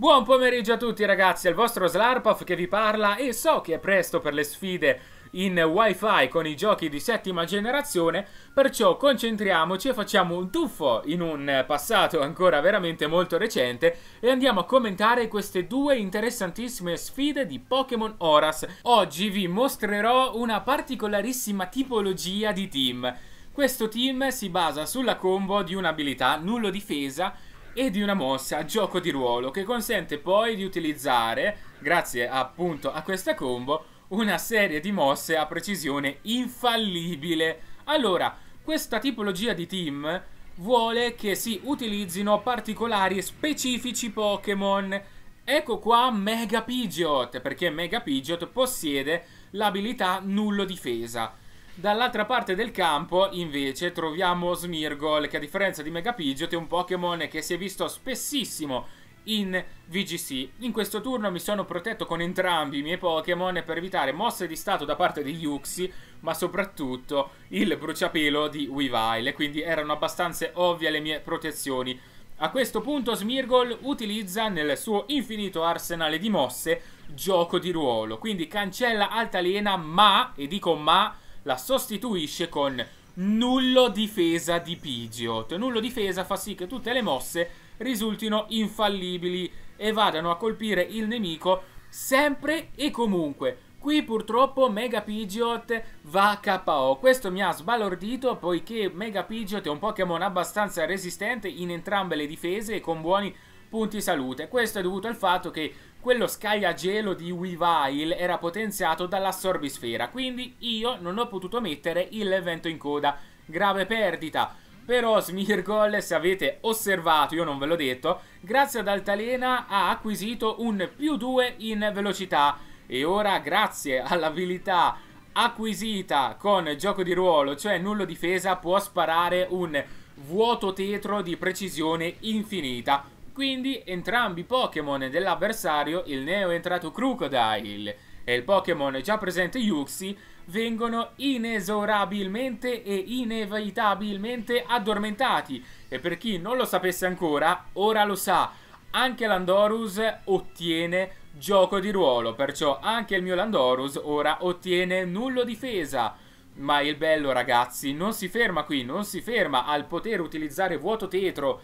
Buon pomeriggio a tutti ragazzi, è il vostro Slarpov che vi parla e so che è presto per le sfide in wifi con i giochi di settima generazione, perciò concentriamoci e facciamo un tuffo in un passato ancora veramente molto recente e andiamo a commentare queste due interessantissime sfide di Pokémon Horas. Oggi vi mostrerò una particolarissima tipologia di team. Questo team si basa sulla combo di un'abilità nullo difesa e di una mossa gioco di ruolo che consente poi di utilizzare, grazie appunto a questa combo, una serie di mosse a precisione infallibile. Allora, questa tipologia di team vuole che si utilizzino particolari specifici Pokémon. Ecco qua Mega Pidgeot, perché Mega Pidgeot possiede l'abilità nullo difesa Dall'altra parte del campo, invece, troviamo Smirgol, che a differenza di Mega Pidgeot è un Pokémon che si è visto spessissimo in VGC. In questo turno mi sono protetto con entrambi i miei Pokémon per evitare mosse di stato da parte di Yuxi, ma soprattutto il bruciapelo di Weavile, quindi erano abbastanza ovvie le mie protezioni. A questo punto Smirgol utilizza nel suo infinito arsenale di mosse gioco di ruolo, quindi cancella Altalena, ma, e dico ma, la sostituisce con nullo difesa di Pidgeot. Cioè, nullo difesa fa sì che tutte le mosse risultino infallibili e vadano a colpire il nemico sempre e comunque. Qui purtroppo Mega Pidgeot va KO. Questo mi ha sbalordito poiché Mega Pidgeot è un Pokémon abbastanza resistente in entrambe le difese e con buoni punti salute. Questo è dovuto al fatto che quello gelo di Weavile era potenziato dall'assorbisfera, quindi io non ho potuto mettere il vento in coda. Grave perdita. Però Smirgol, se avete osservato, io non ve l'ho detto, grazie ad Altalena ha acquisito un più 2 in velocità. E ora, grazie all'abilità acquisita con gioco di ruolo, cioè nullo difesa, può sparare un vuoto tetro di precisione infinita quindi entrambi i Pokémon dell'avversario, il neo entrato Crocodile e il Pokémon già presente Yuxi, vengono inesorabilmente e inevitabilmente addormentati. E per chi non lo sapesse ancora, ora lo sa, anche l'Andorus ottiene gioco di ruolo, perciò anche il mio Landorus ora ottiene nullo difesa. Ma il bello ragazzi non si ferma qui, non si ferma al poter utilizzare vuoto tetro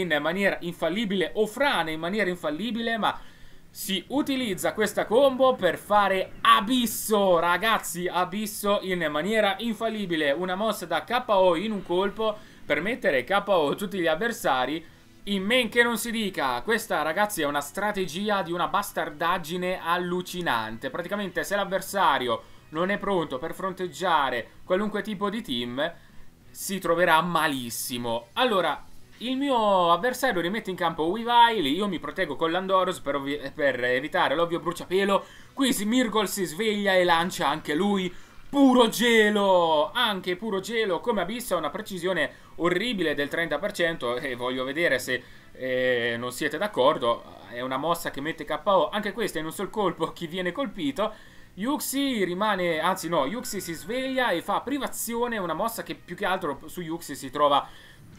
in maniera infallibile o frane in maniera infallibile, ma si utilizza questa combo per fare abisso, ragazzi, abisso in maniera infallibile, una mossa da KO in un colpo per mettere KO tutti gli avversari in men che non si dica, questa ragazzi è una strategia di una bastardaggine allucinante. Praticamente se l'avversario non è pronto per fronteggiare qualunque tipo di team, si troverà malissimo. Allora, il mio avversario rimette in campo Weavile, io mi proteggo con l'Andoros per, per evitare l'ovvio bruciapelo. Qui Smirgol si sveglia e lancia anche lui puro gelo, anche puro gelo come Abyssa, una precisione orribile del 30% e voglio vedere se eh, non siete d'accordo, è una mossa che mette KO, anche questa in un sol colpo chi viene colpito. Yuxi rimane, anzi no, Yuxi si sveglia e fa privazione, una mossa che più che altro su Yuxi si trova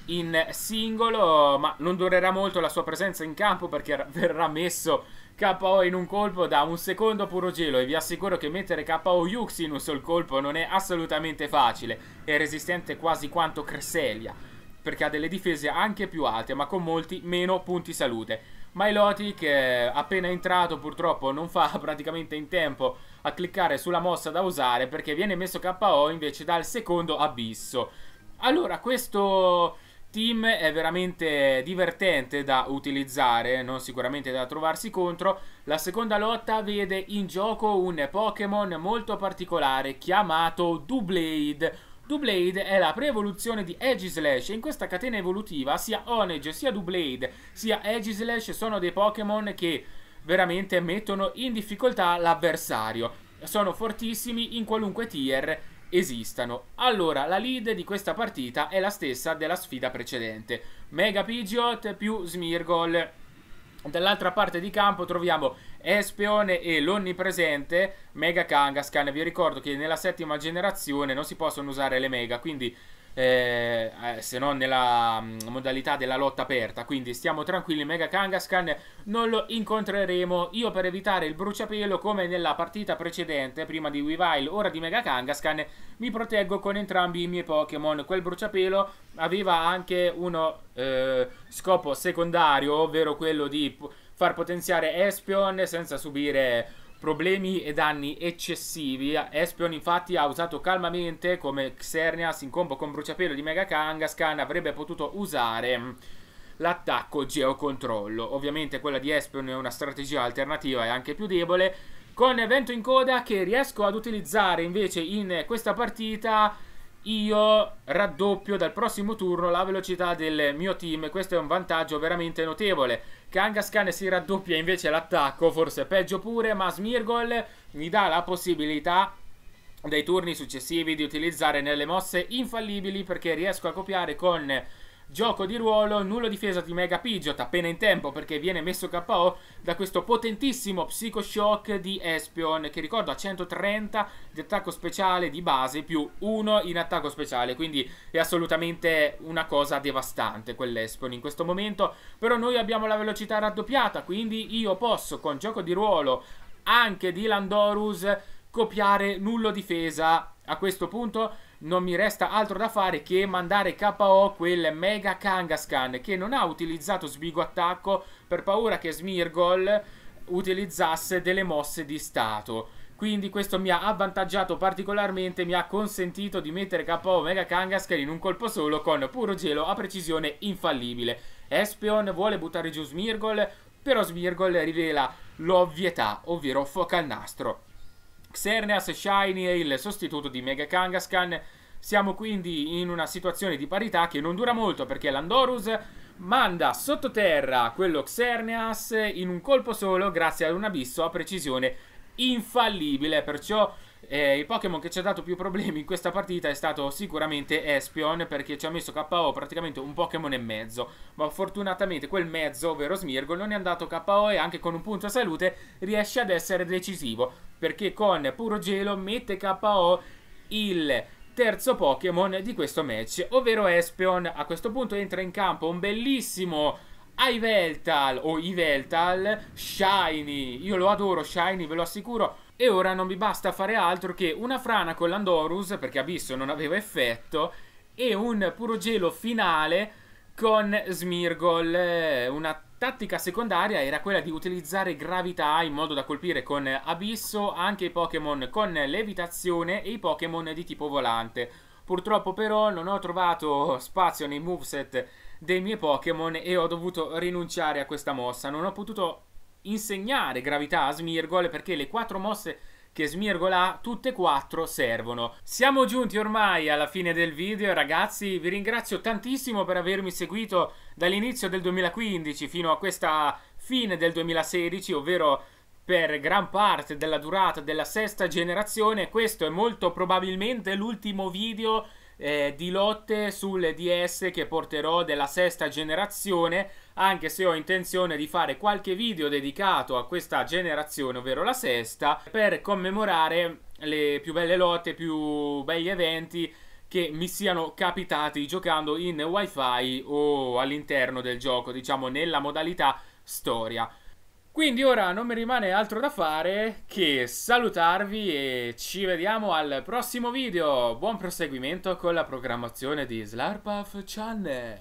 in singolo, ma non durerà molto la sua presenza in campo perché verrà messo KO in un colpo da un secondo puro gelo e vi assicuro che mettere KO Yux in un sol colpo non è assolutamente facile, è resistente quasi quanto Cresselia perché ha delle difese anche più alte ma con molti meno punti salute. Mailotic appena entrato purtroppo non fa praticamente in tempo a cliccare sulla mossa da usare perché viene messo KO invece dal secondo abisso. Allora questo Steam è veramente divertente da utilizzare, non sicuramente da trovarsi contro. La seconda lotta vede in gioco un Pokémon molto particolare chiamato Dublade. Dublade è la pre-evoluzione di Aegislash e in questa catena evolutiva sia Onege, sia Dublade sia Aegislash sono dei Pokémon che veramente mettono in difficoltà l'avversario. Sono fortissimi in qualunque tier esistano. Allora, la lead di questa partita è la stessa della sfida precedente. Mega Pidgeot più Smirgol. Dall'altra parte di campo troviamo Espeone e l'onnipresente Mega Kangaskhan. Vi ricordo che nella settima generazione non si possono usare le Mega, quindi eh, eh, se non nella mm, modalità della lotta aperta. Quindi stiamo tranquilli, Mega Kangaskhan non lo incontreremo. Io per evitare il bruciapelo, come nella partita precedente, prima di Weavile, ora di Mega Kangaskhan, mi proteggo con entrambi i miei Pokémon. Quel bruciapelo aveva anche uno eh, scopo secondario, ovvero quello di far potenziare Espion senza subire problemi e danni eccessivi. Espion infatti ha usato calmamente come Xerneas in combo con Bruciapelo di Mega Kangaskhan avrebbe potuto usare l'attacco geocontrollo. Ovviamente quella di Espion è una strategia alternativa e anche più debole con Vento in Coda che riesco ad utilizzare invece in questa partita io raddoppio dal prossimo turno la velocità del mio team. Questo è un vantaggio veramente notevole. Kangaskhan si raddoppia invece l'attacco, forse peggio pure, ma Smirgol mi dà la possibilità dai turni successivi di utilizzare nelle mosse infallibili perché riesco a copiare con Gioco di ruolo, nulla difesa di Mega Pidgeot appena in tempo perché viene messo KO da questo potentissimo Psycho Shock di Espion che ricordo ha 130 di attacco speciale di base più 1 in attacco speciale, quindi è assolutamente una cosa devastante quell'Espion in questo momento, però noi abbiamo la velocità raddoppiata, quindi io posso con gioco di ruolo anche di Landorus copiare nullo difesa a questo punto non mi resta altro da fare che mandare KO quel mega Kangaskhan che non ha utilizzato sbigo attacco per paura che Smirgol utilizzasse delle mosse di stato. Quindi questo mi ha avvantaggiato particolarmente, mi ha consentito di mettere KO Mega Kangaskhan in un colpo solo con puro gelo a precisione infallibile. Espion vuole buttare giù Smirgol, però Smirgol rivela l'ovvietà, ovvero foca al nastro. Xerneas, Shiny e il sostituto di Mega Kangaskhan. Siamo quindi in una situazione di parità che non dura molto perché l'Andorus manda sottoterra quello Xerneas in un colpo solo grazie ad un abisso a precisione infallibile. Perciò eh, il Pokémon che ci ha dato più problemi in questa partita è stato sicuramente Espion perché ci ha messo KO praticamente un Pokémon e mezzo, ma fortunatamente quel mezzo, ovvero Smirgol, non è andato KO e anche con un punto salute riesce ad essere decisivo perché con puro gelo mette KO il terzo Pokémon di questo match, ovvero Espion. A questo punto entra in campo un bellissimo Iveltal o Iveltal Shiny. Io lo adoro Shiny, ve lo assicuro. E ora non mi basta fare altro che una frana con l'Andorus, perché Abisso non aveva effetto, e un puro gelo finale con Smirgol. Eh, una tattica secondaria era quella di utilizzare gravità in modo da colpire con Abisso anche i Pokémon con levitazione e i Pokémon di tipo volante. Purtroppo però non ho trovato spazio nei moveset dei miei Pokémon e ho dovuto rinunciare a questa mossa. Non ho potuto insegnare gravità a Smirgol perché le quattro mosse che Smirgol ha, tutte e quattro servono. Siamo giunti ormai alla fine del video ragazzi, vi ringrazio tantissimo per avermi seguito dall'inizio del 2015 fino a questa fine del 2016, ovvero per gran parte della durata della sesta generazione. Questo è molto probabilmente l'ultimo video eh, di lotte sulle DS che porterò della sesta generazione, anche se ho intenzione di fare qualche video dedicato a questa generazione, ovvero la sesta, per commemorare le più belle lotte, i più belli eventi che mi siano capitati giocando in wifi o all'interno del gioco, diciamo nella modalità storia. Quindi ora non mi rimane altro da fare che salutarvi e ci vediamo al prossimo video. Buon proseguimento con la programmazione di Slarpuff Channel.